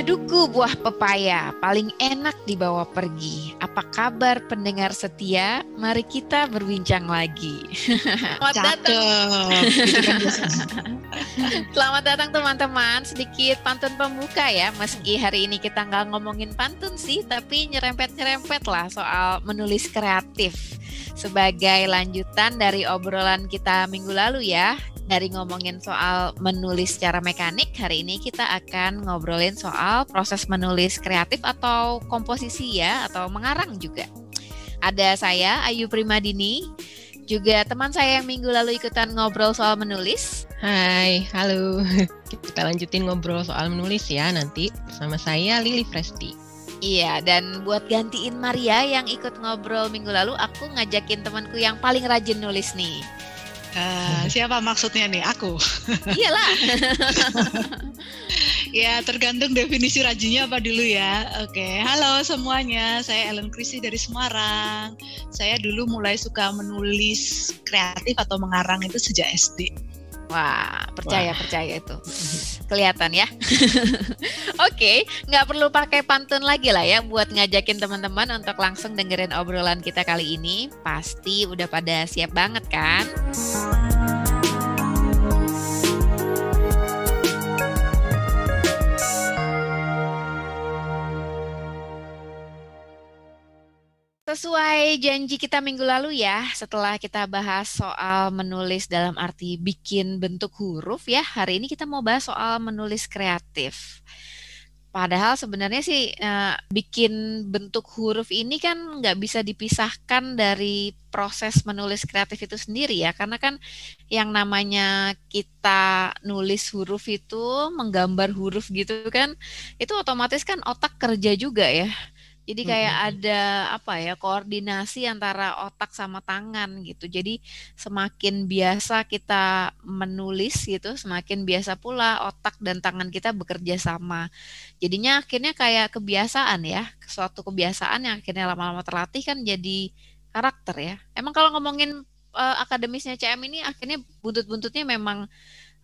Paduku buah pepaya paling enak dibawa pergi. Apa kabar pendengar setia? Mari kita berbincang lagi. Selamat datang. Selamat datang teman-teman. Sedikit pantun pembuka ya. Meski hari ini kita nggak ngomongin pantun sih, tapi nyerempet-nyerempet lah soal menulis kreatif. Sebagai lanjutan dari obrolan kita minggu lalu ya, dari ngomongin soal menulis secara mekanik, hari ini kita akan ngobrolin soal soal proses menulis kreatif atau komposisi ya atau mengarang juga. Ada saya Ayu Primadini, juga teman saya yang minggu lalu ikutan ngobrol soal menulis. Hai, halo. Kita lanjutin ngobrol soal menulis ya nanti sama saya Lili Presti. Iya, dan buat gantiin Maria yang ikut ngobrol minggu lalu, aku ngajakin temanku yang paling rajin nulis nih. Uh, siapa maksudnya nih? Aku. Iyalah. ya, tergantung definisi rajinnya apa dulu ya. Oke, okay. halo semuanya. Saya Ellen Krisi dari Semarang. Saya dulu mulai suka menulis kreatif atau mengarang itu sejak SD. Wah, percaya Wah. percaya itu. Kelihatan ya. Oke, okay, nggak perlu pakai pantun lagi lah ya buat ngajakin teman-teman untuk langsung dengerin obrolan kita kali ini. Pasti udah pada siap banget kan? Sesuai janji kita minggu lalu ya, setelah kita bahas soal menulis dalam arti bikin bentuk huruf ya, hari ini kita mau bahas soal menulis kreatif. Padahal sebenarnya sih eh, bikin bentuk huruf ini kan nggak bisa dipisahkan dari proses menulis kreatif itu sendiri ya, karena kan yang namanya kita nulis huruf itu, menggambar huruf gitu kan, itu otomatis kan otak kerja juga ya. Jadi kayak hmm. ada apa ya koordinasi antara otak sama tangan gitu. Jadi semakin biasa kita menulis gitu, semakin biasa pula otak dan tangan kita bekerja sama. Jadinya akhirnya kayak kebiasaan ya, suatu kebiasaan yang akhirnya lama-lama terlatih kan jadi karakter ya. Emang kalau ngomongin uh, akademisnya CM ini akhirnya buntut-buntutnya memang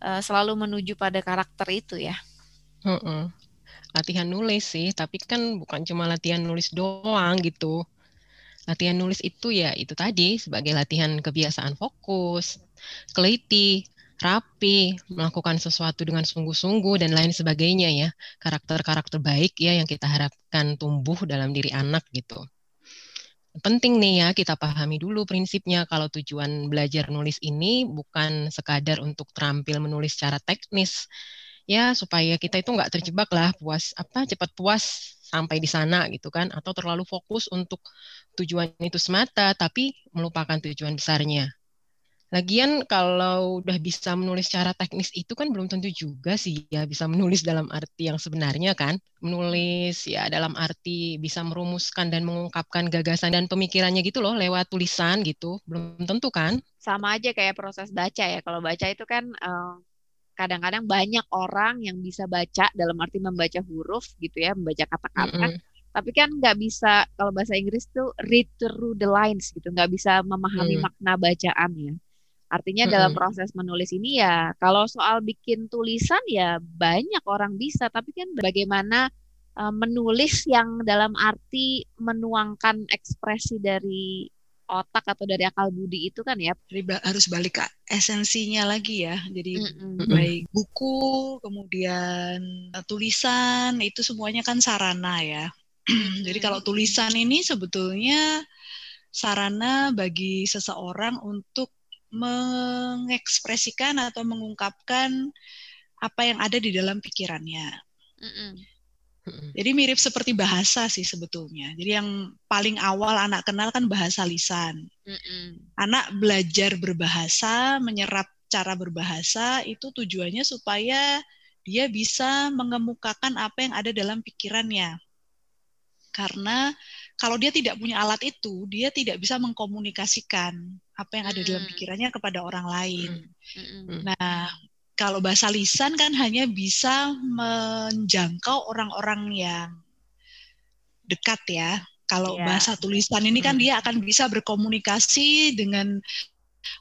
uh, selalu menuju pada karakter itu ya. Mm -mm latihan nulis sih, tapi kan bukan cuma latihan nulis doang gitu. Latihan nulis itu ya itu tadi sebagai latihan kebiasaan fokus, keliti, rapi, melakukan sesuatu dengan sungguh-sungguh dan lain sebagainya ya. Karakter-karakter baik ya yang kita harapkan tumbuh dalam diri anak gitu penting nih ya kita pahami dulu prinsipnya kalau tujuan belajar nulis ini bukan sekadar untuk terampil menulis secara teknis ya supaya kita itu nggak terjebak lah puas apa cepat puas sampai di sana gitu kan atau terlalu fokus untuk tujuan itu semata tapi melupakan tujuan besarnya. Lagian kalau udah bisa menulis secara teknis itu kan belum tentu juga sih ya bisa menulis dalam arti yang sebenarnya kan. Menulis ya dalam arti bisa merumuskan dan mengungkapkan gagasan dan pemikirannya gitu loh lewat tulisan gitu. Belum tentu kan. Sama aja kayak proses baca ya. Kalau baca itu kan um, kadang-kadang banyak orang yang bisa baca dalam arti membaca huruf gitu ya, membaca kata-kata. Mm -hmm. Tapi kan nggak bisa kalau bahasa Inggris tuh read through the lines gitu, nggak bisa memahami mm. makna bacaan ya. Artinya mm -hmm. dalam proses menulis ini ya, kalau soal bikin tulisan ya banyak orang bisa, tapi kan bagaimana uh, menulis yang dalam arti menuangkan ekspresi dari otak atau dari akal budi itu kan ya harus balik ke esensinya lagi ya jadi mm mm baik buku kemudian eh, tulisan itu semuanya kan sarana ya jadi kalau tulisan ini sebetulnya sarana bagi seseorang untuk mengekspresikan atau mengungkapkan apa yang ada di dalam pikirannya mm mm jadi mirip seperti bahasa sih sebetulnya. Jadi yang paling awal anak kenal kan bahasa lisan. Anak belajar berbahasa, menyerap cara berbahasa itu tujuannya supaya dia bisa mengemukakan apa yang ada dalam pikirannya. Karena kalau dia tidak punya alat itu, dia tidak bisa mengkomunikasikan apa yang ada dalam mm. pikirannya kepada orang lain. Nah, kalau bahasa lisan kan hanya bisa menjangkau orang-orang yang dekat ya. Kalau yeah. bahasa tulisan ini kan hmm. dia akan bisa berkomunikasi dengan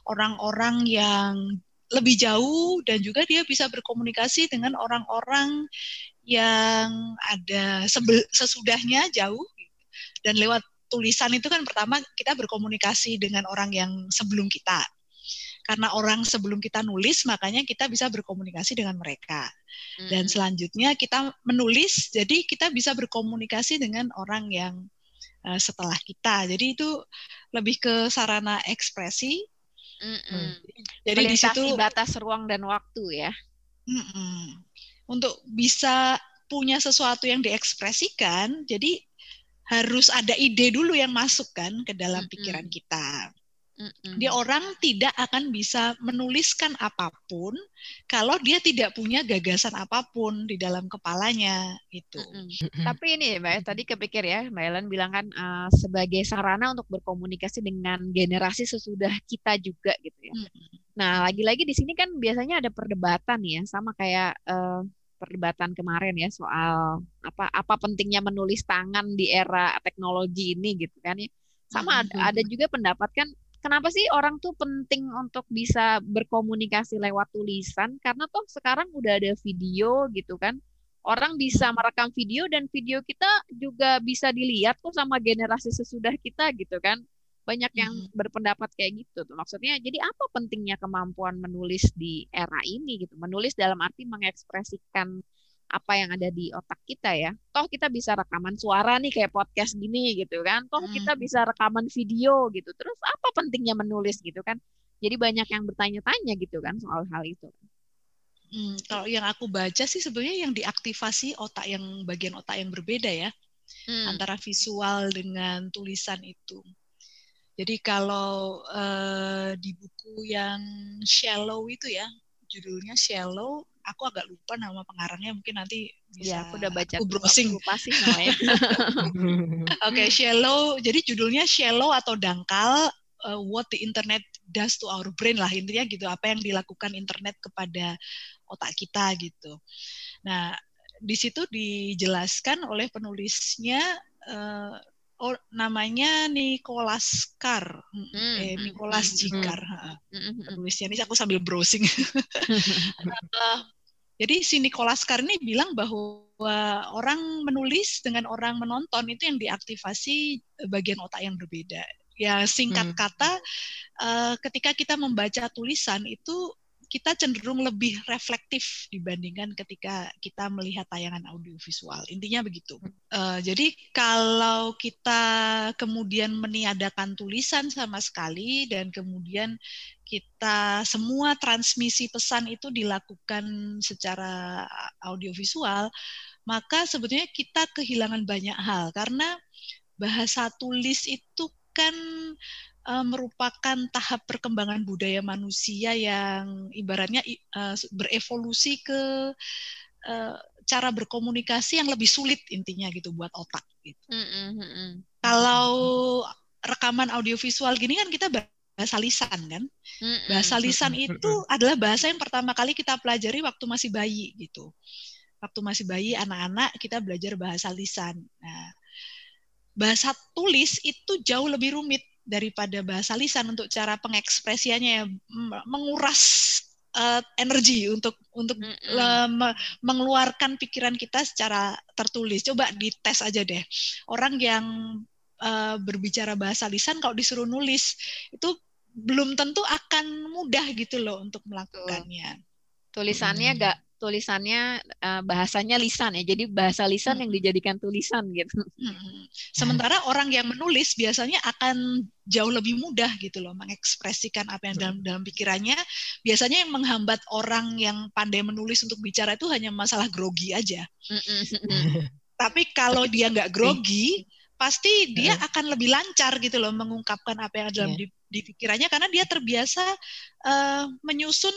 orang-orang yang lebih jauh dan juga dia bisa berkomunikasi dengan orang-orang yang ada sesudahnya jauh dan lewat tulisan itu kan pertama kita berkomunikasi dengan orang yang sebelum kita karena orang sebelum kita nulis makanya kita bisa berkomunikasi dengan mereka dan hmm. selanjutnya kita menulis jadi kita bisa berkomunikasi dengan orang yang uh, setelah kita jadi itu lebih ke sarana ekspresi mm -mm. jadi di situ batas ruang dan waktu ya mm -mm. untuk bisa punya sesuatu yang diekspresikan jadi harus ada ide dulu yang masuk kan ke dalam hmm. pikiran mm -hmm. kita mm Dia orang tidak akan bisa menuliskan apapun kalau dia tidak punya gagasan apapun di dalam kepalanya gitu. Mm-mm. Tapi ini ya, Mbak, tadi kepikir ya, Mbak Ellen bilang kan uh, sebagai sarana untuk berkomunikasi dengan generasi sesudah kita juga gitu ya. Mm-mm. Nah, lagi-lagi di sini kan biasanya ada perdebatan ya, sama kayak uh, perdebatan kemarin ya soal apa apa pentingnya menulis tangan di era teknologi ini gitu kan ya. Sama ada, ada juga pendapat kan kenapa sih orang tuh penting untuk bisa berkomunikasi lewat tulisan? Karena tuh sekarang udah ada video gitu kan. Orang bisa hmm. merekam video dan video kita juga bisa dilihat kok sama generasi sesudah kita gitu kan. Banyak yang hmm. berpendapat kayak gitu tuh. Maksudnya jadi apa pentingnya kemampuan menulis di era ini gitu? Menulis dalam arti mengekspresikan apa yang ada di otak kita ya. Toh kita bisa rekaman suara nih kayak podcast gini gitu kan. Toh hmm. kita bisa rekaman video gitu. Terus apa pentingnya menulis gitu kan? Jadi banyak yang bertanya-tanya gitu kan soal hal itu. Hmm, kalau yang aku baca sih sebenarnya yang diaktifasi otak yang bagian otak yang berbeda ya. Hmm. Antara visual dengan tulisan itu. Jadi kalau uh, di buku yang Shallow itu ya, judulnya Shallow aku agak lupa nama pengarangnya mungkin nanti bisa ya, aku udah baca aku browsing pasti namanya oke okay, shallow jadi judulnya shallow atau dangkal uh, what the internet does to our brain lah intinya gitu apa yang dilakukan internet kepada otak kita gitu nah di situ dijelaskan oleh penulisnya uh, oh namanya Nicholas Carr, mm, eh, hmm, Nicholas hmm, hmm, Jikar, mm, penulisnya ini aku sambil browsing. uh, Jadi si Nicholas Carr ini bilang bahwa orang menulis dengan orang menonton itu yang diaktifasi bagian otak yang berbeda. Ya singkat hmm. kata, uh, ketika kita membaca tulisan itu kita cenderung lebih reflektif dibandingkan ketika kita melihat tayangan audiovisual. Intinya begitu. Uh, jadi kalau kita kemudian meniadakan tulisan sama sekali dan kemudian kita semua transmisi pesan itu dilakukan secara audiovisual, maka sebetulnya kita kehilangan banyak hal karena bahasa tulis itu kan e, merupakan tahap perkembangan budaya manusia yang ibaratnya e, berevolusi ke e, cara berkomunikasi yang lebih sulit intinya gitu buat otak gitu. Mm -hmm. Kalau rekaman audiovisual gini kan kita bahasa lisan kan. Bahasa lisan itu adalah bahasa yang pertama kali kita pelajari waktu masih bayi gitu. Waktu masih bayi anak-anak kita belajar bahasa lisan. Nah, bahasa tulis itu jauh lebih rumit daripada bahasa lisan untuk cara pengekspresiannya ya. menguras uh, energi untuk untuk mm -hmm. uh, mengeluarkan pikiran kita secara tertulis. Coba dites aja deh. Orang yang uh, berbicara bahasa lisan kalau disuruh nulis itu belum tentu akan mudah gitu loh untuk melakukannya. Tulisannya hmm. gak tulisannya uh, bahasanya lisan ya jadi bahasa lisan hmm. yang dijadikan tulisan gitu hmm. sementara orang yang menulis biasanya akan jauh lebih mudah gitu loh mengekspresikan apa yang dalam hmm. dalam pikirannya biasanya yang menghambat orang yang pandai menulis untuk bicara itu hanya masalah grogi aja hmm. tapi kalau dia nggak grogi iya pasti dia hmm. akan lebih lancar gitu loh mengungkapkan apa yang ada dalam yeah. di, pikirannya karena dia terbiasa uh, menyusun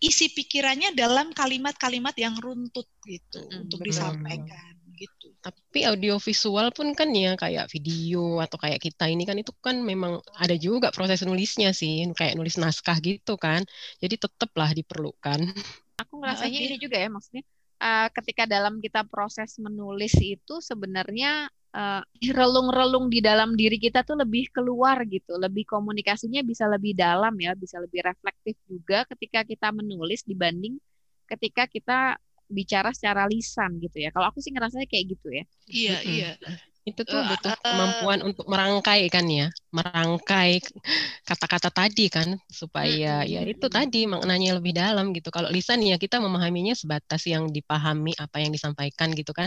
isi pikirannya dalam kalimat-kalimat yang runtut gitu hmm, untuk bener. disampaikan gitu. Tapi audiovisual pun kan ya kayak video atau kayak kita ini kan itu kan memang ada juga proses nulisnya sih kayak nulis naskah gitu kan. Jadi tetaplah diperlukan. Aku ngerasanya iya, ini juga ya maksudnya uh, ketika dalam kita proses menulis itu sebenarnya uh, relung-relung di dalam diri kita tuh lebih keluar gitu, lebih komunikasinya bisa lebih dalam ya, bisa lebih reflektif juga ketika kita menulis dibanding ketika kita bicara secara lisan gitu ya. Kalau aku sih ngerasanya kayak gitu ya. Iya, hmm. iya. Itu tuh eh, butuh eh, kemampuan untuk merangkai kan ya, merangkai kata-kata tadi kan supaya ya itu tadi maknanya lebih dalam gitu. Kalau lisan ya kita memahaminya sebatas yang dipahami apa yang disampaikan gitu kan.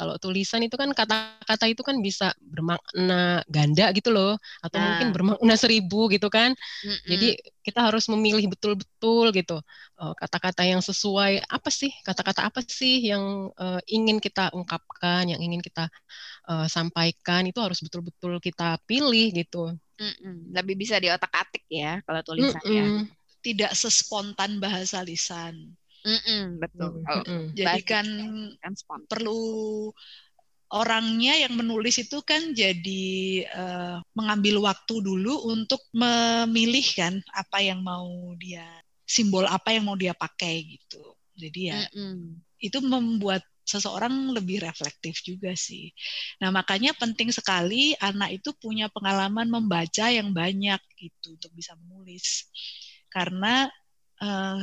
Kalau tulisan itu kan kata-kata itu kan bisa bermakna ganda gitu loh, atau nah. mungkin bermakna seribu gitu kan. Mm-mm. Jadi kita harus memilih betul-betul gitu eh, kata-kata yang sesuai. Apa sih kata-kata apa sih yang uh, ingin kita ungkapkan, yang ingin kita uh, sampaikan itu harus betul-betul kita pilih gitu. Mm-mm. Lebih bisa di otak atik ya kalau tulisannya. Mm-mm. Tidak sespontan bahasa lisan. Mm-mm, betul. Mm-mm. Kalau jadi kan, kan perlu orangnya yang menulis itu kan jadi uh, mengambil waktu dulu untuk memilih kan apa yang mau dia simbol apa yang mau dia pakai gitu. Jadi ya Mm-mm. itu membuat seseorang lebih reflektif juga sih. Nah, makanya penting sekali anak itu punya pengalaman membaca yang banyak gitu untuk bisa menulis. Karena uh,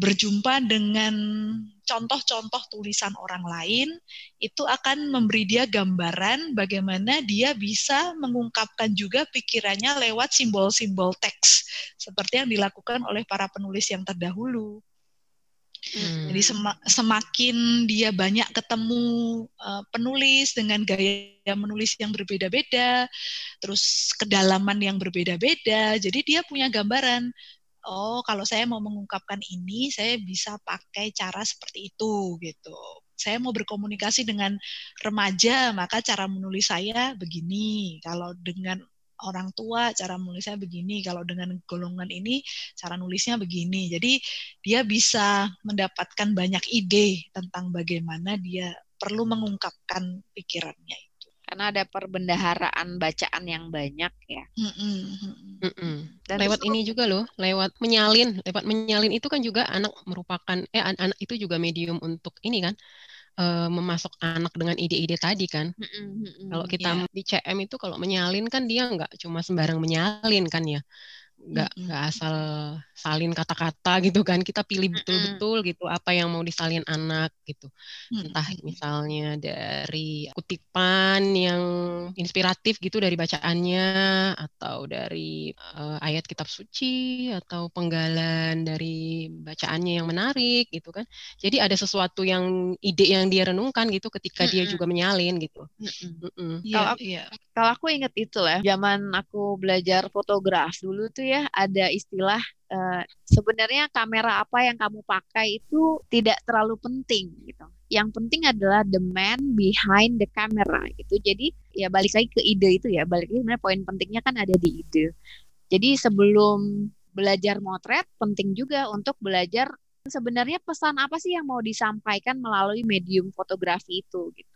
berjumpa dengan contoh-contoh tulisan orang lain itu akan memberi dia gambaran bagaimana dia bisa mengungkapkan juga pikirannya lewat simbol-simbol teks seperti yang dilakukan oleh para penulis yang terdahulu. Hmm. Jadi semakin dia banyak ketemu eh, penulis dengan gaya menulis yang berbeda-beda, terus kedalaman yang berbeda-beda, jadi dia punya gambaran oh kalau saya mau mengungkapkan ini saya bisa pakai cara seperti itu gitu saya mau berkomunikasi dengan remaja maka cara menulis saya begini kalau dengan orang tua cara menulisnya begini kalau dengan golongan ini cara nulisnya begini jadi dia bisa mendapatkan banyak ide tentang bagaimana dia perlu mengungkapkan pikirannya karena ada perbendaharaan bacaan yang banyak ya. Mm-mm. Mm-mm. Dan lewat ini juga loh, lewat menyalin, lewat menyalin itu kan juga anak merupakan eh anak itu juga medium untuk ini kan uh, eh, memasok anak dengan ide-ide tadi kan. Mm-mm, mm-mm, kalau kita yeah. di CM itu kalau menyalin kan dia nggak cuma sembarang menyalin kan ya nggak nggak asal salin kata-kata gitu kan kita pilih betul-betul gitu apa yang mau disalin anak gitu entah misalnya dari kutipan yang inspiratif gitu dari bacaannya atau dari uh, ayat kitab suci atau penggalan dari bacaannya yang menarik gitu kan jadi ada sesuatu yang ide yang dia renungkan gitu ketika dia juga menyalin gitu kalau yeah. Iya. aku inget itu lah zaman aku belajar fotografi dulu tuh ya ada istilah uh, sebenarnya kamera apa yang kamu pakai itu tidak terlalu penting gitu. Yang penting adalah the man behind the camera gitu. Jadi ya balik lagi ke ide itu ya. Balik lagi sebenarnya poin pentingnya kan ada di ide. Jadi sebelum belajar motret penting juga untuk belajar sebenarnya pesan apa sih yang mau disampaikan melalui medium fotografi itu gitu.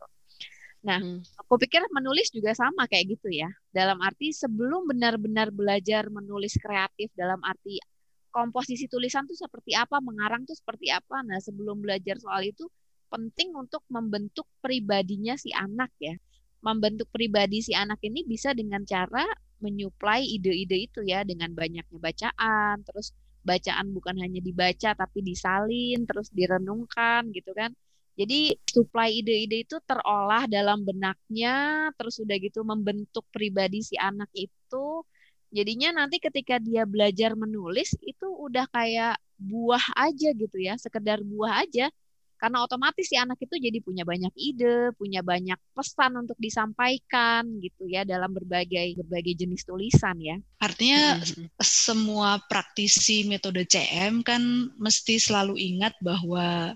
Nah, hmm. aku pikir menulis juga sama kayak gitu ya. Dalam arti sebelum benar-benar belajar menulis kreatif dalam arti komposisi tulisan tuh seperti apa, mengarang tuh seperti apa. Nah, sebelum belajar soal itu penting untuk membentuk pribadinya si anak ya. Membentuk pribadi si anak ini bisa dengan cara menyuplai ide-ide itu ya dengan banyaknya bacaan, terus bacaan bukan hanya dibaca tapi disalin, terus direnungkan gitu kan jadi supply ide-ide itu terolah dalam benaknya, terus udah gitu membentuk pribadi si anak itu. Jadinya nanti ketika dia belajar menulis itu udah kayak buah aja gitu ya, sekedar buah aja. Karena otomatis si anak itu jadi punya banyak ide, punya banyak pesan untuk disampaikan gitu ya dalam berbagai berbagai jenis tulisan ya. Artinya hmm. semua praktisi metode CM kan mesti selalu ingat bahwa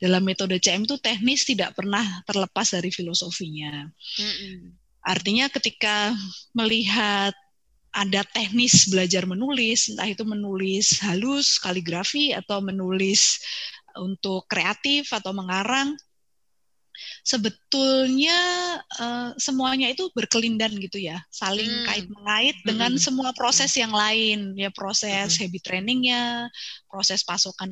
dalam metode CM itu teknis tidak pernah terlepas dari filosofinya. Mm-mm. Artinya ketika melihat ada teknis belajar menulis, entah itu menulis halus, kaligrafi, atau menulis e, untuk kreatif atau mengarang, sebetulnya uh, semuanya itu berkelindan gitu ya, saling hmm. kait mengait hmm. dengan hmm. semua proses hmm. yang lain, ya proses hmm. habit trainingnya, proses pasokan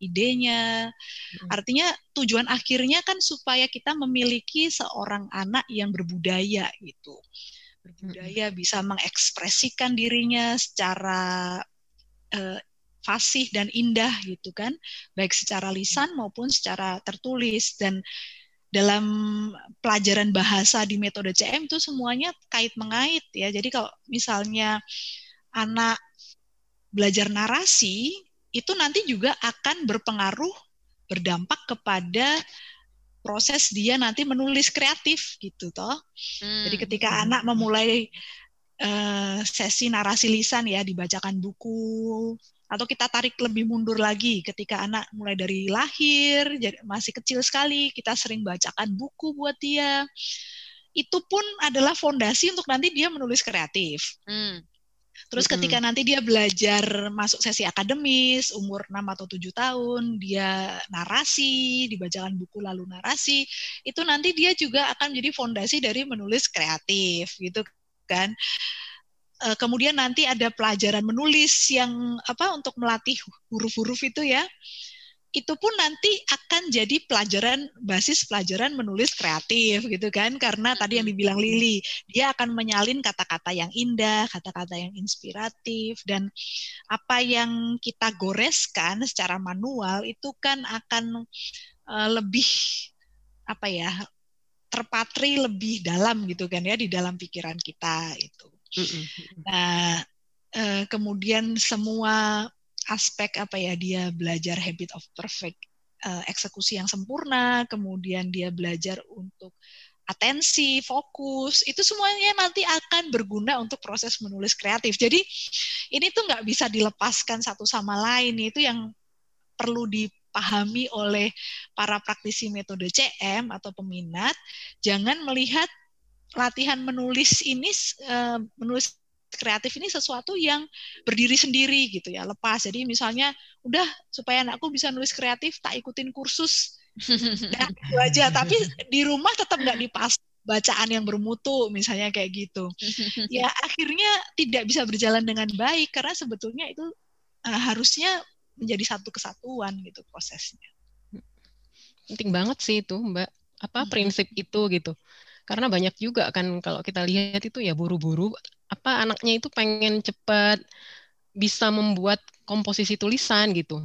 idenya. Hmm. Artinya tujuan akhirnya kan supaya kita memiliki seorang anak yang berbudaya gitu. Berbudaya hmm. bisa mengekspresikan dirinya secara uh, fasih dan indah gitu kan, baik secara lisan hmm. maupun secara tertulis dan dalam pelajaran bahasa di metode CM itu semuanya kait mengait ya. Jadi kalau misalnya anak belajar narasi itu nanti juga akan berpengaruh berdampak kepada proses dia nanti menulis kreatif gitu toh. Hmm. Jadi ketika hmm. anak memulai uh, sesi narasi lisan ya dibacakan buku atau kita tarik lebih mundur lagi ketika anak mulai dari lahir jadi masih kecil sekali kita sering bacakan buku buat dia itu pun adalah fondasi untuk nanti dia menulis kreatif. Hmm. Terus ketika nanti dia belajar masuk sesi akademis umur 6 atau 7 tahun, dia narasi, dibacakan buku lalu narasi, itu nanti dia juga akan jadi fondasi dari menulis kreatif gitu kan eh, kemudian nanti ada pelajaran menulis yang apa untuk melatih huruf-huruf itu ya itu pun nanti akan jadi pelajaran basis pelajaran menulis kreatif gitu kan karena tadi yang dibilang Lili dia akan menyalin kata-kata yang indah kata-kata yang inspiratif dan apa yang kita goreskan secara manual itu kan akan eh, lebih apa ya terpatri lebih dalam gitu kan ya di dalam pikiran kita itu nah eh, kemudian semua aspek apa ya dia belajar habit of perfect uh, eksekusi yang sempurna, kemudian dia belajar untuk atensi, fokus, itu semuanya nanti akan berguna untuk proses menulis kreatif. Jadi ini tuh nggak bisa dilepaskan satu sama lain, itu yang perlu dipahami oleh para praktisi metode CM atau peminat. Jangan melihat latihan menulis ini, eh, menulis kreatif ini sesuatu yang berdiri sendiri gitu ya lepas jadi misalnya udah supaya anakku bisa nulis kreatif tak ikutin kursus nah, aja tapi di rumah tetap nggak dipas bacaan yang bermutu misalnya kayak gitu ya akhirnya tidak bisa berjalan dengan baik karena sebetulnya itu uh, harusnya menjadi satu kesatuan gitu prosesnya penting banget sih itu mbak apa hmm. prinsip itu gitu karena banyak juga kan kalau kita lihat itu ya buru-buru apa anaknya itu pengen cepat bisa membuat komposisi tulisan gitu.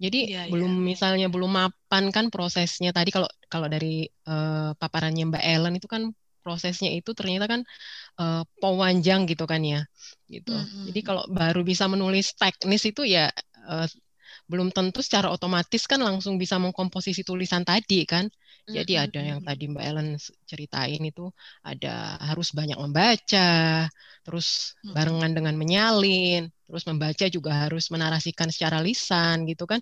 Jadi ya, belum misalnya belum mapan kan prosesnya tadi kalau kalau dari uh, paparannya Mbak Ellen itu kan prosesnya itu ternyata kan uh, eh, pewanjang gitu kan ya gitu. Mm-hmm. Jadi kalau baru bisa menulis teknis itu ya uh, belum tentu secara otomatis kan langsung bisa mengkomposisi tulisan tadi kan. Jadi mm-hmm. ada yang tadi Mbak Ellen ceritain itu ada harus banyak membaca, terus barengan dengan menyalin, terus membaca juga harus menarasikan secara lisan gitu kan.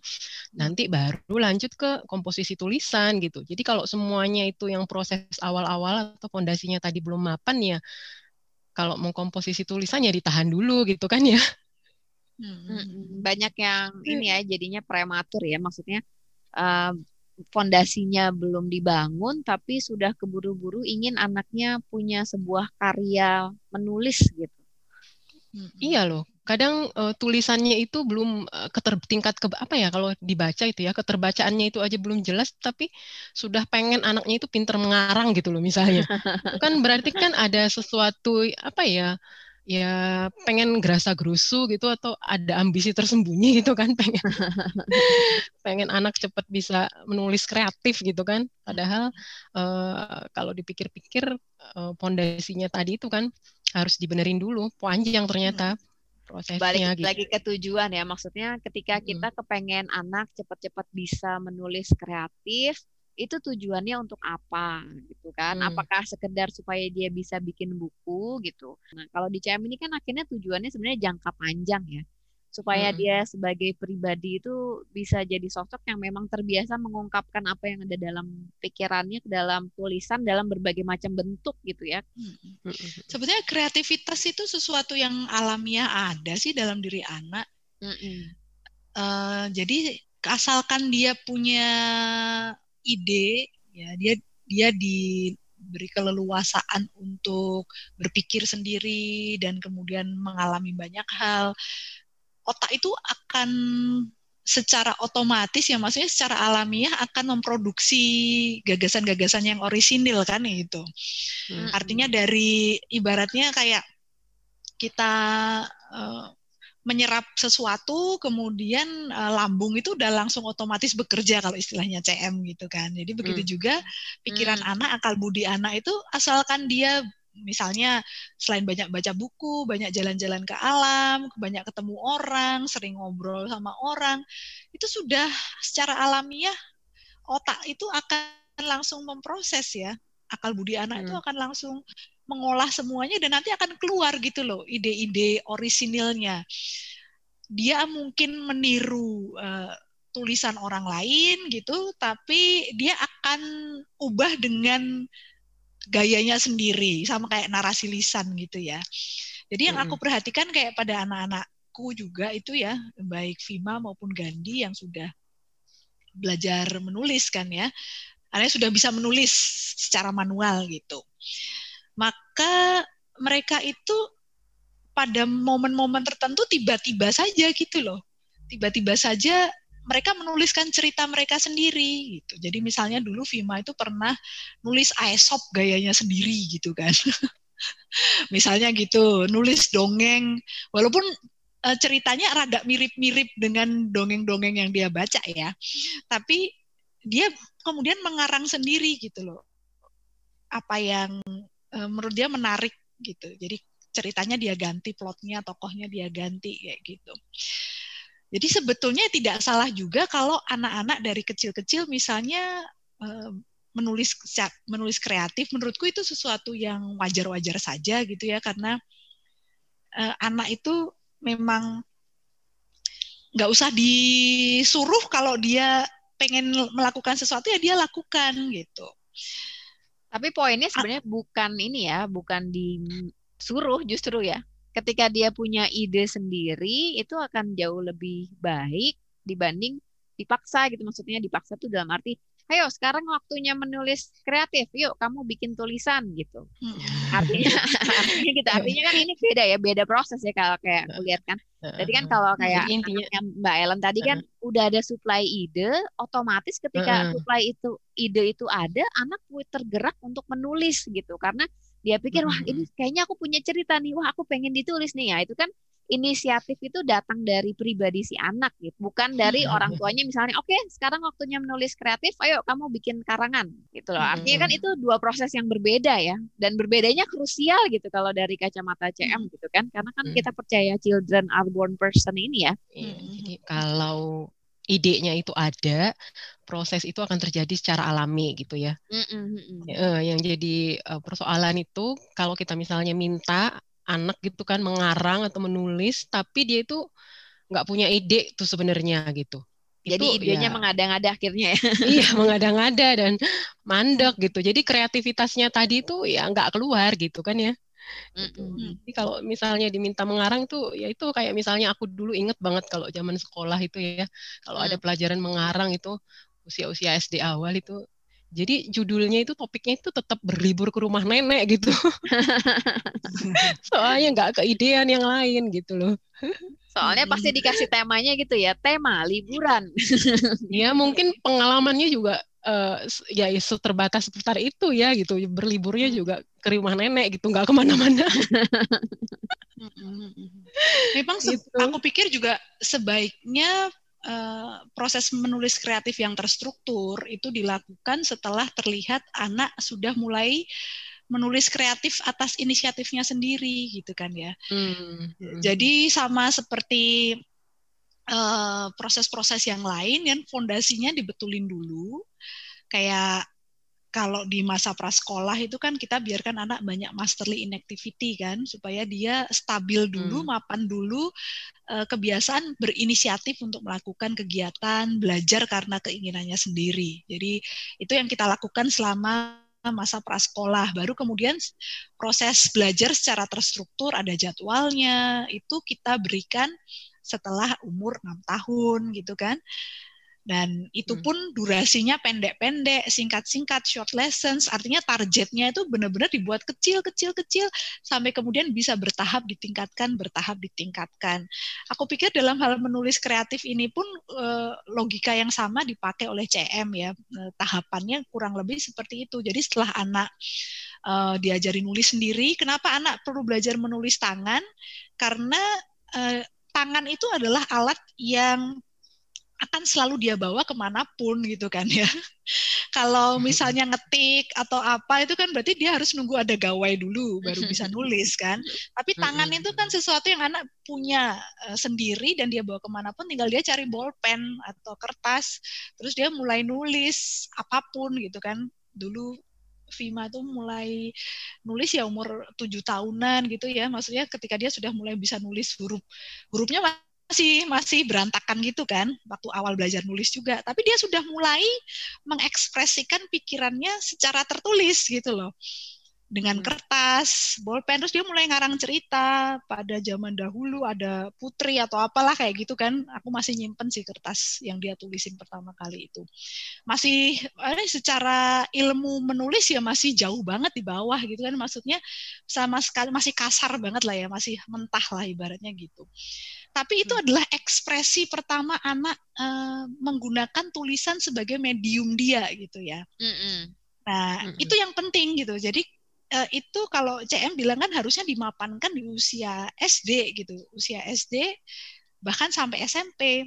Nanti baru lanjut ke komposisi tulisan gitu. Jadi kalau semuanya itu yang proses awal-awal atau fondasinya tadi belum mapan ya kalau mau komposisi tulisannya ditahan dulu gitu kan ya. Hmm, banyak yang ini ya jadinya prematur ya maksudnya uh, fondasinya belum dibangun tapi sudah keburu-buru ingin anaknya punya sebuah karya menulis gitu. Iya loh, kadang uh, tulisannya itu belum uh, keter tingkat ke apa ya kalau dibaca itu ya keterbacaannya itu aja belum jelas tapi sudah pengen anaknya itu pinter mengarang gitu loh misalnya kan berarti kan ada sesuatu apa ya ya pengen gerasa gerusu gitu atau ada ambisi tersembunyi gitu kan pengen pengen anak cepat bisa menulis kreatif gitu kan padahal uh, kalau dipikir-pikir uh, pondasinya tadi itu kan harus dibenerin dulu panjang ternyata hmm. prosesnya balik gitu. lagi ke tujuan ya maksudnya ketika hmm. kita hmm. kepengen anak cepat-cepat bisa menulis kreatif itu tujuannya untuk apa gitu kan? Hmm. Apakah sekedar supaya dia bisa bikin buku gitu? Nah, kalau di CM ini kan akhirnya tujuannya sebenarnya jangka panjang ya supaya hmm. dia sebagai pribadi itu bisa jadi sosok yang memang terbiasa mengungkapkan apa yang ada dalam pikirannya ke dalam tulisan dalam berbagai macam bentuk gitu ya. Hmm. hmm. Sebetulnya kreativitas itu sesuatu yang alamiah ada sih dalam diri anak. Hmm. Uh, jadi asalkan dia punya ide ya dia dia diberi keleluasaan untuk berpikir sendiri dan kemudian mengalami banyak hal otak itu akan secara otomatis ya maksudnya secara alamiah akan memproduksi gagasan-gagasan yang orisinil kan itu hmm. artinya dari ibaratnya kayak kita uh, menyerap sesuatu kemudian uh, lambung itu udah langsung otomatis bekerja kalau istilahnya CM gitu kan. Jadi begitu hmm. juga pikiran hmm. anak, akal budi anak itu asalkan dia misalnya selain banyak baca buku, banyak jalan-jalan ke alam, banyak ketemu orang, sering ngobrol sama orang, itu sudah secara alamiah otak itu akan langsung memproses ya. Akal budi anak hmm. itu akan langsung mengolah semuanya dan nanti akan keluar gitu loh ide-ide orisinilnya. Dia mungkin meniru uh, tulisan orang lain gitu, tapi dia akan ubah dengan gayanya sendiri, sama kayak narasi lisan gitu ya. Jadi yang aku perhatikan kayak pada anak-anakku juga itu ya, baik Vima maupun Gandhi yang sudah belajar menulis kan ya, anaknya sudah bisa menulis secara manual gitu maka mereka itu pada momen-momen tertentu tiba-tiba saja gitu loh. Tiba-tiba saja mereka menuliskan cerita mereka sendiri gitu. Jadi misalnya dulu Vima itu pernah nulis aesop gayanya sendiri gitu kan. misalnya gitu, nulis dongeng walaupun e, ceritanya rada mirip-mirip dengan dongeng-dongeng yang dia baca ya. Tapi dia kemudian mengarang sendiri gitu loh. Apa yang Eh, menurut dia menarik gitu. Jadi ceritanya dia ganti plotnya, tokohnya dia ganti kayak gitu. Jadi sebetulnya tidak salah juga kalau anak-anak dari kecil-kecil misalnya eh, menulis menulis kreatif menurutku itu sesuatu yang wajar-wajar saja gitu ya karena eh, anak itu memang nggak usah disuruh kalau dia pengen melakukan sesuatu ya dia lakukan gitu. Tapi poinnya ah. sebenarnya bukan ini ya, bukan disuruh justru ya. Ketika dia punya ide sendiri itu akan jauh lebih baik dibanding dipaksa gitu maksudnya dipaksa tuh dalam arti ayo sekarang waktunya menulis kreatif, yuk kamu bikin tulisan gitu. Hmm. Artinya, artinya gitu, artinya kan ini beda ya, beda proses ya kalau kayak aku lihat kan. Jadi kan kalau kayak intinya Mbak Ellen tadi kan uh, udah ada supply ide, otomatis ketika uh, supply itu ide itu ada, anak tergerak untuk menulis gitu karena dia pikir wah ini kayaknya aku punya cerita nih, wah aku pengen ditulis nih ya itu kan inisiatif itu datang dari pribadi si anak gitu, bukan dari hmm. orang tuanya misalnya oke okay, sekarang waktunya menulis kreatif, ayo kamu bikin karangan gitu loh. Artinya kan hmm. itu dua proses yang berbeda ya dan berbedanya krusial gitu kalau dari kacamata CM hmm. gitu kan karena kan hmm. kita percaya children are born person ini ya. hmm. Jadi kalau idenya itu ada, proses itu akan terjadi secara alami gitu ya. Mm -hmm. Yang jadi persoalan itu kalau kita misalnya minta anak gitu kan mengarang atau menulis tapi dia itu nggak punya ide tuh sebenarnya gitu jadi itu, idenya ya, mengada-ngada akhirnya ya. Iya, mengada-ngada dan mandek gitu. Jadi kreativitasnya tadi itu ya nggak keluar gitu kan ya. Mm -hmm. Jadi kalau misalnya diminta mengarang tuh ya itu kayak misalnya aku dulu inget banget kalau zaman sekolah itu ya. Kalau mm. ada pelajaran mengarang itu usia-usia SD awal itu jadi judulnya itu topiknya itu tetap berlibur ke rumah nenek gitu. Soalnya nggak keidean yang lain gitu loh. Soalnya hmm. pasti dikasih temanya gitu ya, tema liburan. ya mungkin pengalamannya juga uh, ya terbatas seputar itu ya gitu. Berliburnya hmm. juga ke rumah nenek gitu, nggak kemana-mana. Memang gitu. aku pikir juga sebaiknya Eh, proses menulis kreatif yang terstruktur itu dilakukan setelah terlihat anak sudah mulai menulis kreatif atas inisiatifnya sendiri gitu kan ya. Hmm. hmm. Jadi sama seperti eh, proses-proses uh, yang lain yang fondasinya dibetulin dulu kayak kalau di masa prasekolah itu kan kita biarkan anak banyak masterly inactivity kan supaya dia stabil dulu, hmm. mapan dulu eh, kebiasaan berinisiatif untuk melakukan kegiatan belajar karena keinginannya sendiri. Jadi itu yang kita lakukan selama masa prasekolah. Baru kemudian proses belajar secara terstruktur ada jadwalnya itu kita berikan setelah umur 6 tahun gitu kan. Dan itu hmm. pun durasinya pendek-pendek, singkat-singkat, short lessons. Artinya targetnya itu benar-benar dibuat kecil, kecil, kecil, sampai kemudian bisa bertahap ditingkatkan, bertahap ditingkatkan. Aku pikir dalam hal menulis kreatif ini pun eh, logika yang sama dipakai oleh CM ya. Eh, tahapannya kurang lebih seperti itu. Jadi setelah anak eh, diajari nulis sendiri, kenapa anak perlu belajar menulis tangan? Karena tangan itu adalah alat yang akan selalu dia bawa kemanapun gitu kan ya. Kalau hmm. misalnya ngetik atau apa itu kan berarti dia harus nunggu ada gawai dulu baru hmm. bisa nulis kan. Tapi hmm. tangan itu kan sesuatu yang anak punya eh, sendiri dan dia bawa kemanapun tinggal dia cari bolpen atau kertas terus dia mulai nulis apapun gitu kan. Dulu Vima tuh mulai nulis ya umur tujuh tahunan gitu ya maksudnya ketika dia sudah mulai bisa nulis huruf hurufnya masih masih berantakan gitu kan waktu awal belajar nulis juga tapi dia sudah mulai mengekspresikan pikirannya secara tertulis gitu loh dengan hmm. kertas, bolpen terus dia mulai ngarang cerita pada zaman dahulu ada putri atau apalah kayak gitu kan. Aku masih nyimpen sih kertas yang dia tulisin pertama kali itu. Masih eh, secara ilmu menulis ya masih jauh banget di bawah gitu kan maksudnya sama sekali masih kasar banget lah ya, masih mentah lah ibaratnya gitu. Tapi itu hmm. adalah ekspresi pertama anak uh, menggunakan tulisan sebagai medium dia gitu ya. Mm -mm. Nah, mm -mm. itu yang penting gitu. Jadi uh, itu kalau CM bilang kan harusnya dimapankan di usia SD gitu, usia SD bahkan sampai SMP.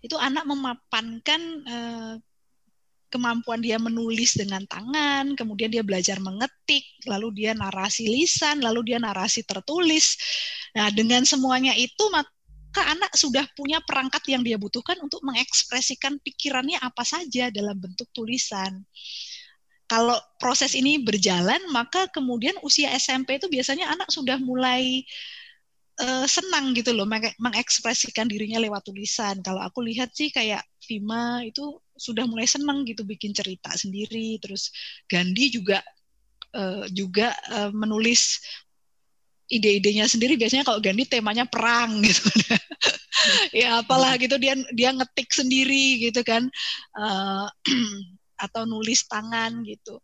Itu anak memapankan uh, kemampuan dia menulis dengan tangan, kemudian dia belajar mengetik, lalu dia narasi lisan, lalu dia narasi tertulis. Nah, dengan semuanya itu maka anak sudah punya perangkat yang dia butuhkan untuk mengekspresikan pikirannya apa saja dalam bentuk tulisan. Kalau proses ini berjalan, maka kemudian usia SMP itu biasanya anak sudah mulai uh, senang gitu loh mengekspresikan dirinya lewat tulisan. Kalau aku lihat sih kayak Fima itu sudah mulai seneng gitu bikin cerita sendiri terus Gandhi juga uh, juga uh, menulis ide-idenya sendiri biasanya kalau Gandhi temanya perang gitu kan. ya apalah gitu dia dia ngetik sendiri gitu kan uh, atau nulis tangan gitu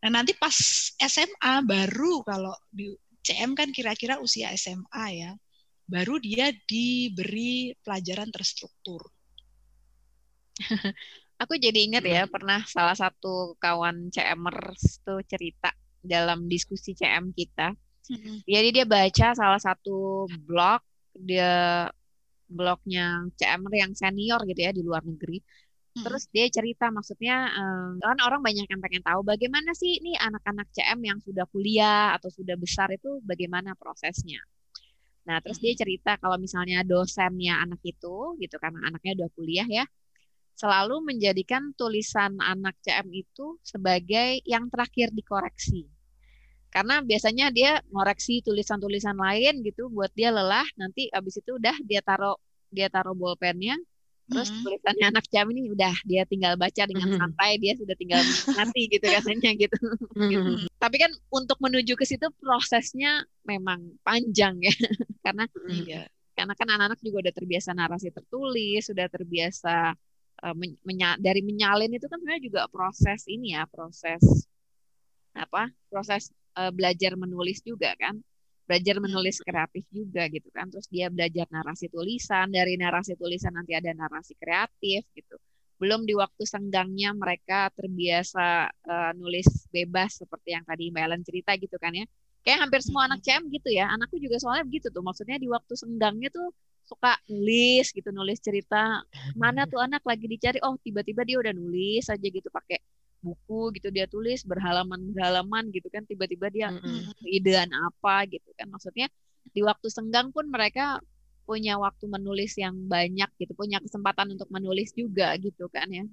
nah nanti pas SMA baru kalau di CM kan kira-kira usia SMA ya baru dia diberi pelajaran terstruktur aku jadi ingat ya hmm. pernah salah satu kawan CMers tuh cerita dalam diskusi CM kita. Hmm. Jadi dia baca salah satu blog dia blognya CMR yang senior gitu ya di luar negeri. Hmm. Terus dia cerita maksudnya eh, kan orang banyak yang pengen tahu bagaimana sih ini anak-anak CM yang sudah kuliah atau sudah besar itu bagaimana prosesnya. Nah, terus dia cerita kalau misalnya dosennya anak itu gitu karena anaknya udah kuliah ya, selalu menjadikan tulisan anak CM itu sebagai yang terakhir dikoreksi. Karena biasanya dia ngoreksi tulisan-tulisan lain gitu buat dia lelah, nanti habis itu udah dia taruh dia taruh bolpennya, terus mm-hmm. tulisannya anak cm ini udah dia tinggal baca dengan mm-hmm. santai dia sudah tinggal nanti gitu rasanya gitu. Mm-hmm. gitu tapi kan untuk menuju ke situ prosesnya memang panjang ya karena hmm. karena kan anak-anak juga udah terbiasa narasi tertulis sudah terbiasa Eh, menya dari menyalin itu kan sebenarnya juga proses ini ya proses apa proses uh, belajar menulis juga kan belajar iya, menulis kreatif juga gitu kan terus dia belajar narasi tulisan dari narasi tulisan nanti ada narasi kreatif gitu belum di waktu senggangnya mereka terbiasa uh, nulis bebas seperti yang tadi Mbak Ellen cerita gitu kan ya kayak hampir semua anak CM gitu ya anakku juga soalnya begitu tuh maksudnya di waktu senggangnya tuh suka nulis gitu nulis cerita mana tuh anak lagi dicari oh tiba-tiba dia udah nulis aja gitu pakai buku gitu dia tulis berhalaman berhalaman gitu kan tiba-tiba dia mm-hmm. idean apa gitu kan maksudnya di waktu senggang pun mereka punya waktu menulis yang banyak gitu punya kesempatan untuk menulis juga gitu kan ya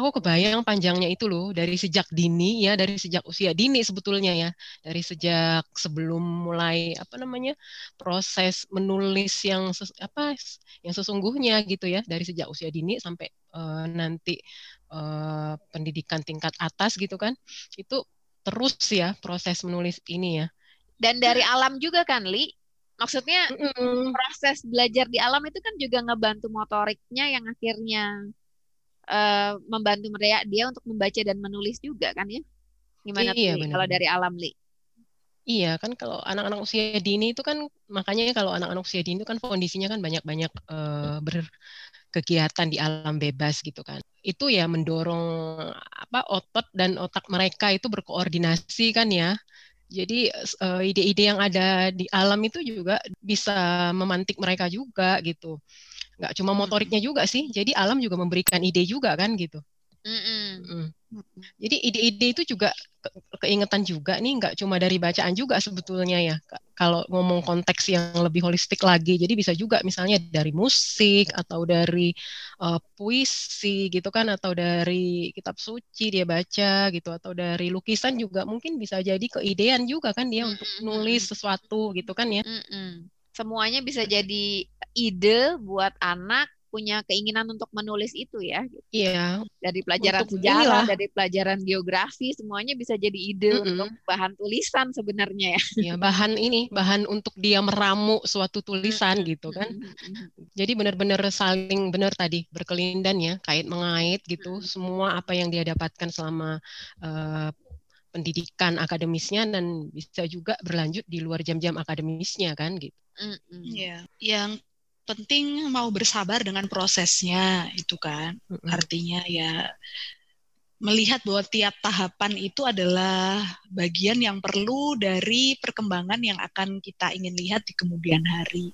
aku kebayang panjangnya itu loh dari sejak dini ya dari sejak usia dini sebetulnya ya dari sejak sebelum mulai apa namanya proses menulis yang ses, apa yang sesungguhnya gitu ya dari sejak usia dini sampai uh, nanti uh, pendidikan tingkat atas gitu kan itu terus ya proses menulis ini ya dan dari alam juga kan Li maksudnya mm -mm. proses belajar di alam itu kan juga ngebantu motoriknya yang akhirnya Eh, membantu mereka dia untuk membaca dan menulis juga kan ya? Gimana iya, tuh, kalau dari alam Li? Iya kan kalau anak-anak usia dini itu kan makanya kalau anak-anak usia dini itu kan kondisinya kan banyak-banyak uh, berkegiatan di alam bebas gitu kan. Itu ya mendorong apa otot dan otak mereka itu berkoordinasi kan ya. Jadi eh, ide-ide yang ada di alam itu juga bisa memantik mereka juga gitu nggak cuma motoriknya juga sih jadi alam juga memberikan ide juga kan gitu Mm-mm. Mm. jadi ide-ide itu juga keingetan juga nih nggak cuma dari bacaan juga sebetulnya ya kalau ngomong konteks yang lebih holistik lagi jadi bisa juga misalnya dari musik atau dari uh, puisi gitu kan atau dari kitab suci dia baca gitu atau dari lukisan juga mungkin bisa jadi keidean juga kan dia untuk nulis sesuatu gitu kan ya Mm-mm semuanya bisa jadi ide buat anak punya keinginan untuk menulis itu ya. Gitu. Iya. Dari pelajaran untuk sejarah, inilah. dari pelajaran geografi, semuanya bisa jadi ide mm -hmm. untuk bahan tulisan sebenarnya ya. Iya, bahan ini, bahan untuk dia meramu suatu tulisan gitu kan. Jadi benar-benar saling benar tadi berkelindan ya, kait mengait gitu. Semua apa yang dia dapatkan selama uh, pendidikan akademisnya dan bisa juga berlanjut di luar jam-jam akademisnya kan gitu mm Ya, yang penting mau bersabar dengan prosesnya itu kan. Mm-mm. Artinya ya melihat bahwa tiap tahapan itu adalah bagian yang perlu dari perkembangan yang akan kita ingin lihat di kemudian hari.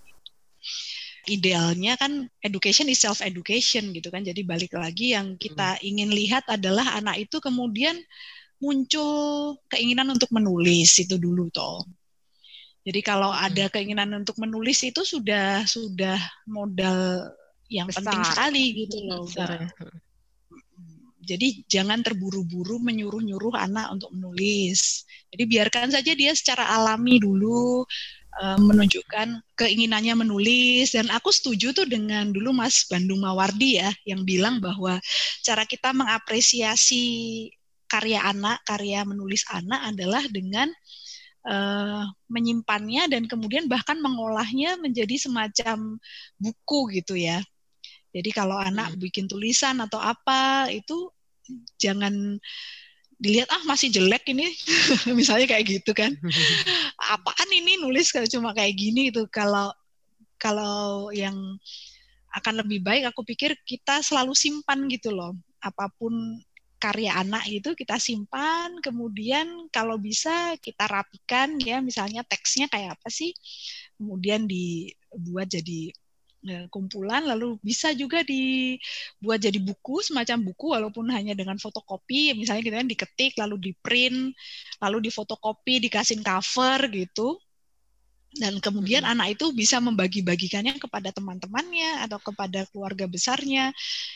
Idealnya kan education is self education gitu kan. Jadi balik lagi yang kita ingin lihat adalah anak itu kemudian muncul keinginan untuk menulis itu dulu toh jadi kalau hmm. ada keinginan untuk menulis itu sudah sudah modal yang Besar. penting sekali gitu loh. Besar. Jadi jangan terburu-buru menyuruh-nyuruh anak untuk menulis. Jadi biarkan saja dia secara alami dulu eh, menunjukkan keinginannya menulis dan aku setuju tuh dengan dulu Mas Bandung Mawardi ya yang bilang bahwa cara kita mengapresiasi karya anak, karya menulis anak adalah dengan Eh, menyimpannya dan kemudian bahkan mengolahnya menjadi semacam buku gitu ya. Jadi kalau anak hmm. bikin tulisan atau apa itu jangan dilihat ah masih jelek ini misalnya kayak gitu kan apaan ini nulis kalau cuma kayak gini itu kalau kalau yang akan lebih baik aku pikir kita selalu simpan gitu loh apapun karya anak itu kita simpan kemudian kalau bisa kita rapikan ya misalnya teksnya kayak apa sih kemudian dibuat jadi e, kumpulan lalu bisa juga dibuat jadi buku semacam buku walaupun hanya dengan fotokopi misalnya kita kan diketik lalu di print lalu difotokopi dikasih cover gitu dan kemudian hmm. anak itu bisa membagi-bagikannya kepada teman-temannya atau kepada keluarga besarnya.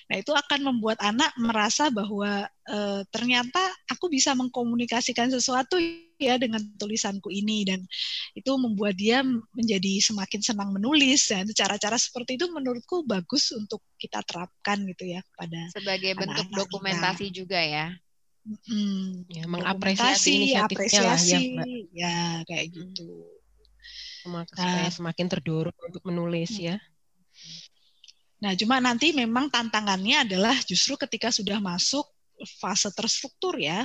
Nah, itu akan membuat anak merasa bahwa e, ternyata aku bisa mengkomunikasikan sesuatu ya dengan tulisanku ini dan itu membuat dia menjadi semakin senang menulis dan cara-cara seperti itu menurutku bagus untuk kita terapkan gitu ya pada sebagai bentuk anak -anak dokumentasi kita. juga ya. Hmm, ya mengapresiasi inisiatifnya apresiasi, lah ya, ya kayak gitu. Hmm. Maka, nah. semakin terdorong untuk menulis ya. Nah, cuma nanti memang tantangannya adalah justru ketika sudah masuk fase terstruktur ya.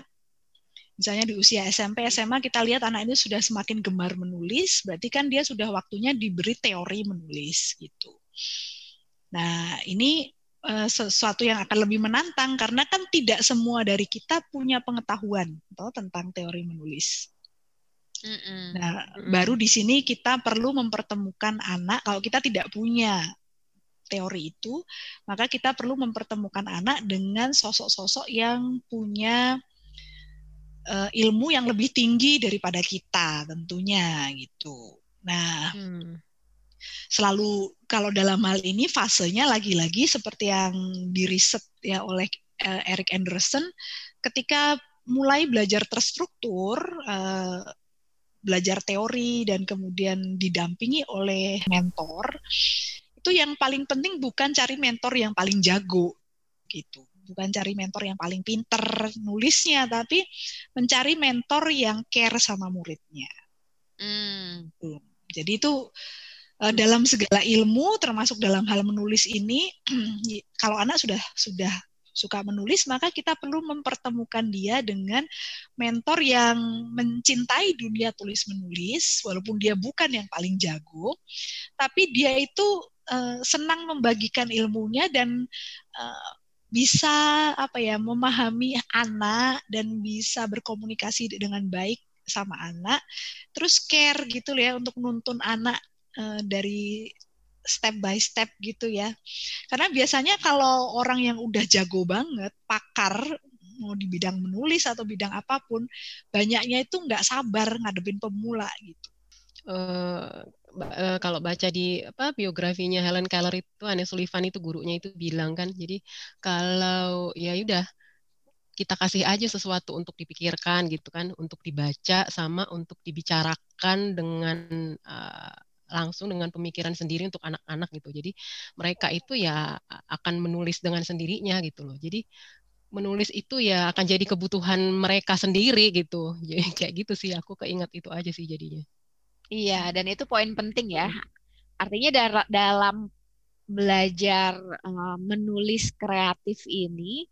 Misalnya di usia SMP, SMA kita lihat anak ini sudah semakin gemar menulis, berarti kan dia sudah waktunya diberi teori menulis gitu. Nah, ini eh, sesuatu yang akan lebih menantang karena kan tidak semua dari kita punya pengetahuan tentang teori menulis. Mm-mm. Nah, baru di sini kita perlu mempertemukan anak. Kalau kita tidak punya teori itu, maka kita perlu mempertemukan anak dengan sosok-sosok yang punya uh, ilmu yang lebih tinggi daripada kita tentunya gitu. Nah, mm. selalu kalau dalam hal ini fasenya lagi-lagi seperti yang diriset ya oleh uh, Eric Anderson, ketika mulai belajar terstruktur eh, belajar teori dan kemudian didampingi oleh mentor itu yang paling penting bukan cari mentor yang paling jago gitu bukan cari mentor yang paling pinter nulisnya tapi mencari mentor yang care sama muridnya mm. jadi itu eh, dalam segala ilmu termasuk dalam hal menulis ini kalau anak sudah sudah suka menulis, maka kita perlu mempertemukan dia dengan mentor yang mencintai dunia tulis menulis, walaupun dia bukan yang paling jago, tapi dia itu uh, senang membagikan ilmunya dan uh, bisa apa ya memahami anak dan bisa berkomunikasi dengan baik sama anak, terus care gitu ya untuk nuntun anak eh, dari step by step gitu ya. Karena biasanya kalau orang yang udah jago banget, pakar mau di bidang menulis atau bidang apapun, banyaknya itu nggak sabar ngadepin pemula gitu. Uh, uh, kalau baca di apa biografinya Helen Keller itu Anne Sullivan itu gurunya itu bilang kan jadi kalau ya udah kita kasih aja sesuatu untuk dipikirkan gitu kan untuk dibaca sama untuk dibicarakan dengan eh, langsung dengan pemikiran sendiri untuk anak-anak gitu. Jadi mereka itu ya akan menulis dengan sendirinya gitu loh. Jadi menulis itu ya akan jadi kebutuhan mereka sendiri gitu. Jadi kayak gitu sih aku keinget itu aja sih jadinya. Iya, dan itu poin penting ya. Artinya dar- dalam belajar uh, menulis kreatif ini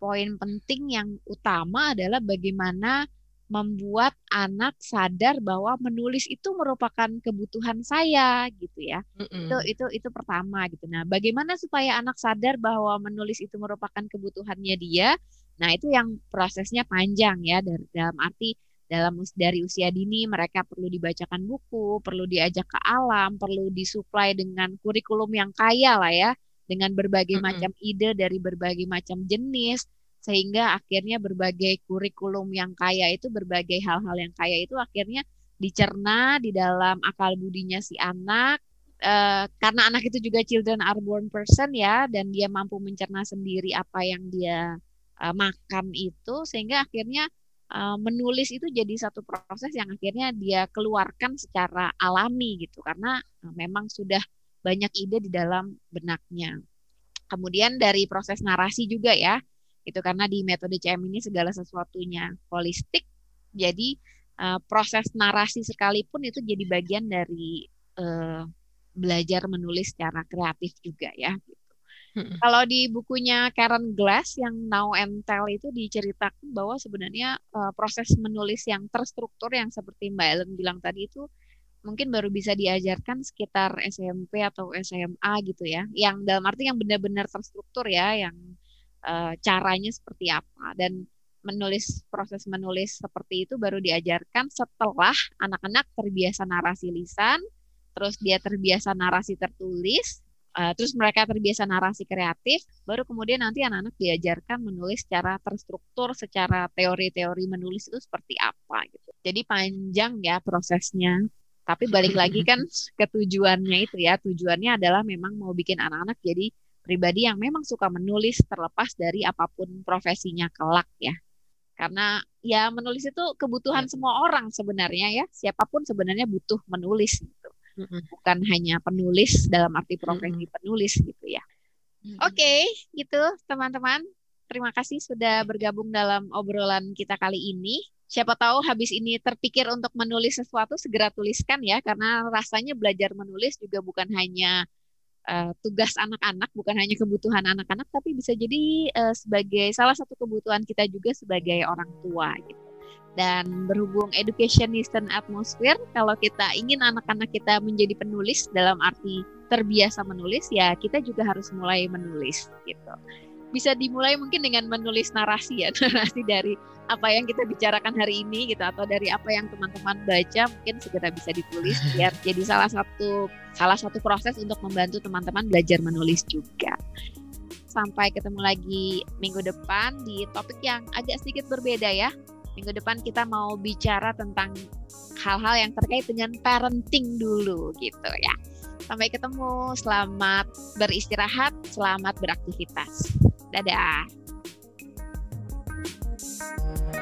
poin penting yang utama adalah bagaimana membuat anak sadar bahwa menulis itu merupakan kebutuhan saya gitu ya mm -mm. itu itu itu pertama gitu nah bagaimana supaya anak sadar bahwa menulis itu merupakan kebutuhannya dia nah itu yang prosesnya panjang ya dalam arti dalam dari usia dini mereka perlu dibacakan buku perlu diajak ke alam perlu disuplai dengan kurikulum yang kaya lah ya dengan berbagai mm -mm. macam ide dari berbagai macam jenis sehingga akhirnya berbagai kurikulum yang kaya itu berbagai hal-hal yang kaya itu akhirnya dicerna di dalam akal budinya si anak eh, karena anak itu juga children are born person ya dan dia mampu mencerna sendiri apa yang dia eh, makan itu sehingga akhirnya eh, menulis itu jadi satu proses yang akhirnya dia keluarkan secara alami gitu karena eh, memang sudah banyak ide di dalam benaknya kemudian dari proses narasi juga ya gitu karena di metode CM ini segala sesuatunya holistik jadi uh, proses narasi sekalipun itu jadi bagian dari uh, belajar menulis secara kreatif juga ya gitu. Hmm. Kalau di bukunya Karen Glass yang Now and Tell itu diceritakan bahwa sebenarnya uh, proses menulis yang terstruktur yang seperti Mbak Ellen bilang tadi itu mungkin baru bisa diajarkan sekitar SMP atau SMA gitu ya. Yang dalam arti yang benar-benar terstruktur ya, yang uh, caranya seperti apa dan menulis proses menulis seperti itu baru diajarkan setelah anak-anak terbiasa narasi lisan, terus dia terbiasa narasi tertulis, uh, terus mereka terbiasa narasi kreatif, baru kemudian nanti anak-anak diajarkan menulis secara terstruktur, secara teori-teori menulis itu seperti apa gitu. Jadi panjang ya prosesnya. Tapi balik lagi kan ketujuannya itu ya, tujuannya adalah memang mau bikin anak-anak jadi pribadi yang memang suka menulis terlepas dari apapun profesinya kelak ya. Karena ya menulis itu kebutuhan ya. semua orang sebenarnya ya, siapapun sebenarnya butuh menulis gitu. Bukan hanya penulis dalam arti profesi penulis gitu ya. Oke, okay, gitu teman-teman. Terima kasih sudah bergabung dalam obrolan kita kali ini. Siapa tahu habis ini terpikir untuk menulis sesuatu segera tuliskan ya karena rasanya belajar menulis juga bukan hanya uh, tugas anak-anak bukan hanya kebutuhan anak-anak tapi bisa jadi uh, sebagai salah satu kebutuhan kita juga sebagai orang tua gitu. Dan berhubung education is an atmosphere, kalau kita ingin anak-anak kita menjadi penulis dalam arti terbiasa menulis, ya kita juga harus mulai menulis gitu bisa dimulai mungkin dengan menulis narasi ya narasi dari apa yang kita bicarakan hari ini gitu atau dari apa yang teman-teman baca mungkin segera bisa ditulis biar jadi salah satu salah satu proses untuk membantu teman-teman belajar menulis juga sampai ketemu lagi minggu depan di topik yang agak sedikit berbeda ya. Minggu depan kita mau bicara tentang hal-hal yang terkait dengan parenting dulu gitu ya. Sampai ketemu, selamat beristirahat, selamat beraktivitas. Dadah.